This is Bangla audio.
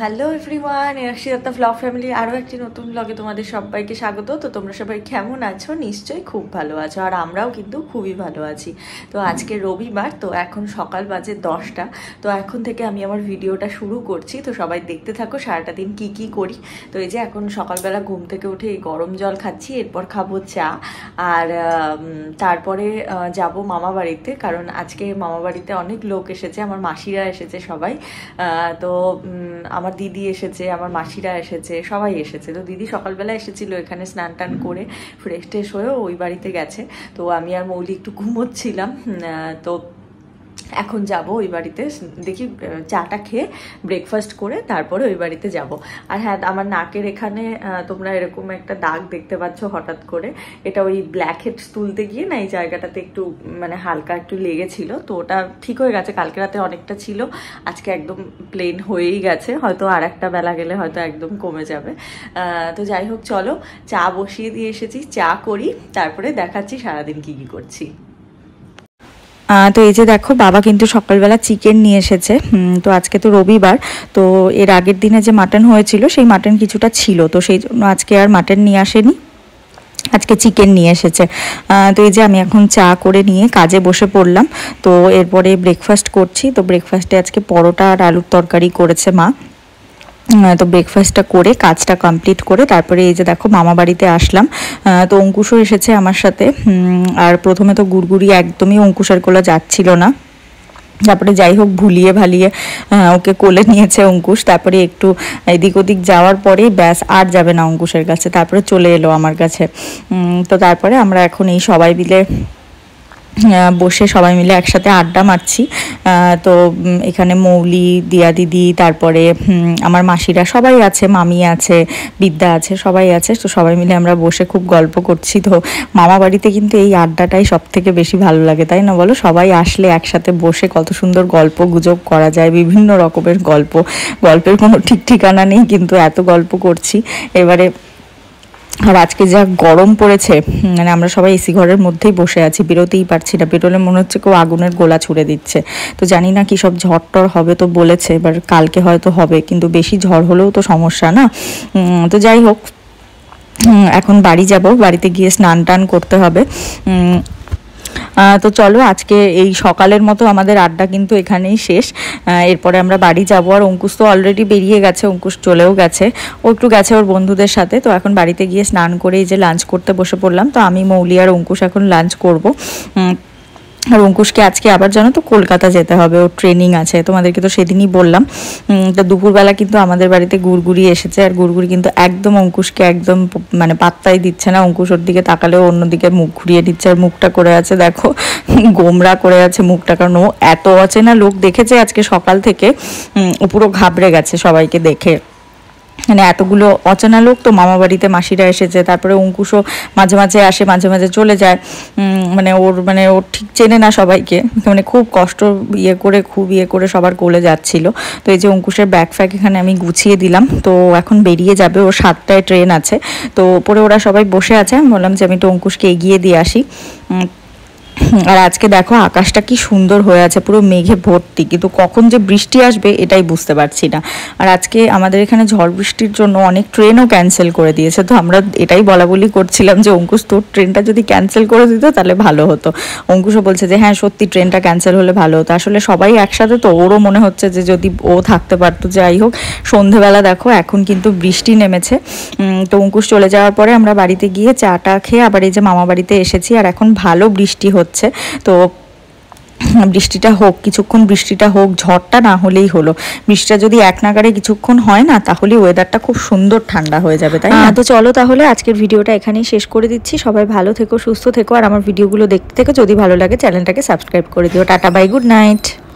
hello everyone Dutta blog family আরও একটি নতুন ব্লগে তোমাদের সবাইকে স্বাগত তো তোমরা সবাই কেমন আছো নিশ্চয়ই খুব ভালো আছো আর আমরাও কিন্তু খুবই ভালো আছি তো আজকে রবিবার তো এখন সকাল বাজে দশটা তো এখন থেকে আমি আমার ভিডিওটা শুরু করছি তো সবাই দেখতে থাকো সারাটা দিন কি কি করি তো এই যে এখন সকালবেলা ঘুম থেকে উঠে গরম জল খাচ্ছি এরপর খাবো চা আর তারপরে যাব মামা বাড়িতে কারণ আজকে মামা বাড়িতে অনেক লোক এসেছে আমার মাসিরা এসেছে সবাই তো আমার দিদি এসেছে আমার মাসিরা এসেছে সবাই এসেছে তো দিদি সকালবেলা এসেছিল এখানে স্নান টান করে ফ্রেশ ট্রেশ হয়েও ওই বাড়িতে গেছে তো আমি আর মৌলি একটু ঘুমোচ্ছিলাম তো এখন যাব ওই বাড়িতে দেখি চাটা খেয়ে ব্রেকফাস্ট করে তারপরে ওই বাড়িতে যাব আর হ্যাঁ আমার নাকের এখানে তোমরা এরকম একটা দাগ দেখতে পাচ্ছ হঠাৎ করে এটা ওই ব্ল্যাক হেডস তুলতে গিয়ে না এই জায়গাটাতে একটু মানে হালকা একটু লেগেছিল তো ওটা ঠিক হয়ে গেছে কালকে রাতে অনেকটা ছিল আজকে একদম প্লেন হয়েই গেছে হয়তো আর একটা বেলা গেলে হয়তো একদম কমে যাবে তো যাই হোক চলো চা বসিয়ে দিয়ে এসেছি চা করি তারপরে দেখাচ্ছি সারাদিন কি কি করছি তো এই যে দেখো বাবা কিন্তু সকালবেলা চিকেন নিয়ে এসেছে তো আজকে তো রবিবার তো এর আগের দিনে যে মাটন হয়েছিল সেই মাটন কিছুটা ছিল তো সেই জন্য আজকে আর মাটন নিয়ে আসেনি আজকে চিকেন নিয়ে এসেছে তো এই যে আমি এখন চা করে নিয়ে কাজে বসে পড়লাম তো এরপরে ব্রেকফাস্ট করছি তো ব্রেকফাস্টে আজকে পরোটা আর আলুর তরকারি করেছে মা তো ব্রেকফাস্টটা করে কাজটা কমপ্লিট করে তারপরে এই যে দেখো মামা বাড়িতে আসলাম তো অঙ্কুশও এসেছে আমার সাথে আর প্রথমে তো গুড়গুড়ি একদমই অঙ্কুশের কোলা যাচ্ছিল না তারপরে যাই হোক ভুলিয়ে ভালিয়ে ওকে কোলে নিয়েছে অঙ্কুশ তারপরে একটু এদিক ওদিক যাওয়ার পরে ব্যাস আর যাবে না অঙ্কুশের কাছে তারপরে চলে এলো আমার কাছে তো তারপরে আমরা এখন এই সবাই মিলে বসে সবাই মিলে একসাথে আড্ডা মারছি তো এখানে মৌলি দিয়া দিদি তারপরে আমার মাসিরা সবাই আছে মামি আছে বিদ্যা আছে সবাই আছে তো সবাই মিলে আমরা বসে খুব গল্প করছি তো মামা বাড়িতে কিন্তু এই আড্ডাটাই সব থেকে বেশি ভালো লাগে তাই না বলো সবাই আসলে একসাথে বসে কত সুন্দর গল্প গুজব করা যায় বিভিন্ন রকমের গল্প গল্পের কোনো ঠিক ঠিকানা নেই কিন্তু এত গল্প করছি এবারে আর আজকে যা গরম পড়েছে মানে আমরা সবাই এসি ঘরের মধ্যেই বসে আছি বেরোতেই পারছি না বেরোলে মনে হচ্ছে কেউ আগুনের গোলা ছুড়ে দিচ্ছে তো জানি না কি সব ঝড়টর হবে তো বলেছে এবার কালকে হয়তো হবে কিন্তু বেশি ঝড় হলেও তো সমস্যা না তো যাই হোক এখন বাড়ি যাব বাড়িতে গিয়ে স্নান টান করতে হবে তো চলো আজকে এই সকালের মতো আমাদের আড্ডা কিন্তু এখানেই শেষ এরপরে আমরা বাড়ি যাব আর অঙ্কুশ তো অলরেডি বেরিয়ে গেছে অঙ্কুশ চলেও গেছে ও একটু গেছে ওর বন্ধুদের সাথে তো এখন বাড়িতে গিয়ে স্নান করে এই যে লাঞ্চ করতে বসে পড়লাম তো আমি মৌলি আর অঙ্কুশ এখন লাঞ্চ করব আর অঙ্কুশকে আজকে আবার জানো তো কলকাতা যেতে হবে ওর ট্রেনিং আছে তোমাদেরকে তো সেদিনই বললাম তো দুপুরবেলা কিন্তু আমাদের বাড়িতে গুড়গুড়ি এসেছে আর গুড়গুড়ি কিন্তু একদম অঙ্কুশকে একদম মানে পাত্তাই দিচ্ছে না অঙ্কুশ ওর দিকে তাকালেও অন্যদিকে মুখ ঘুরিয়ে দিচ্ছে আর মুখটা করে আছে দেখো গোমরা করে আছে মুখটা কারণ ও এত অচেনা লোক দেখেছে আজকে সকাল থেকে পুরো ঘাবড়ে গেছে সবাইকে দেখে মানে এতগুলো অচেনা লোক তো মামা বাড়িতে মাসিরা এসেছে তারপরে অঙ্কুশও মাঝে মাঝে আসে মাঝে মাঝে চলে যায় মানে ওর মানে ওর ঠিক চেনে না সবাইকে মানে খুব কষ্ট ইয়ে করে খুব ইয়ে করে সবার কোলে যাচ্ছিল তো এই যে অঙ্কুশের ব্যাগ ফ্যাগ এখানে আমি গুছিয়ে দিলাম তো এখন বেরিয়ে যাবে ওর সাতটায় ট্রেন আছে তো ওপরে ওরা সবাই বসে আছে আমি বললাম যে আমি তো অঙ্কুশকে এগিয়ে দিয়ে আসি আর আজকে দেখো আকাশটা কি সুন্দর হয়ে আছে পুরো মেঘে ভর্তি কিন্তু কখন যে বৃষ্টি আসবে এটাই বুঝতে পারছি না আর আজকে আমাদের এখানে ঝড় বৃষ্টির জন্য অনেক ট্রেনও ক্যান্সেল করে দিয়েছে তো আমরা এটাই বলা বলি করছিলাম যে অঙ্কুশ তোর ট্রেনটা যদি ক্যান্সেল করে দিত তাহলে ভালো হতো অঙ্কুশও বলছে যে হ্যাঁ সত্যি ট্রেনটা ক্যান্সেল হলে ভালো হতো আসলে সবাই একসাথে তো ওরও মনে হচ্ছে যে যদি ও থাকতে পারতো যাই হোক সন্ধেবেলা দেখো এখন কিন্তু বৃষ্টি নেমেছে তো অঙ্কুশ চলে যাওয়ার পরে আমরা বাড়িতে গিয়ে চাটা খেয়ে আবার এই যে মামা বাড়িতে এসেছি আর এখন ভালো বৃষ্টি হচ্ছে যাচ্ছে তো বৃষ্টিটা হোক কিছুক্ষণ বৃষ্টিটা হোক ঝড়টা না হলেই হলো বৃষ্টিটা যদি এক নাগারে কিছুক্ষণ হয় না তাহলে ওয়েদারটা খুব সুন্দর ঠান্ডা হয়ে যাবে তাই না তো চলো তাহলে আজকের ভিডিওটা এখানেই শেষ করে দিচ্ছি সবাই ভালো থেকো সুস্থ থেকো আর আমার ভিডিওগুলো দেখতে থেকো যদি ভালো লাগে চ্যানেলটাকে সাবস্ক্রাইব করে দিও টাটা বাই গুড নাইট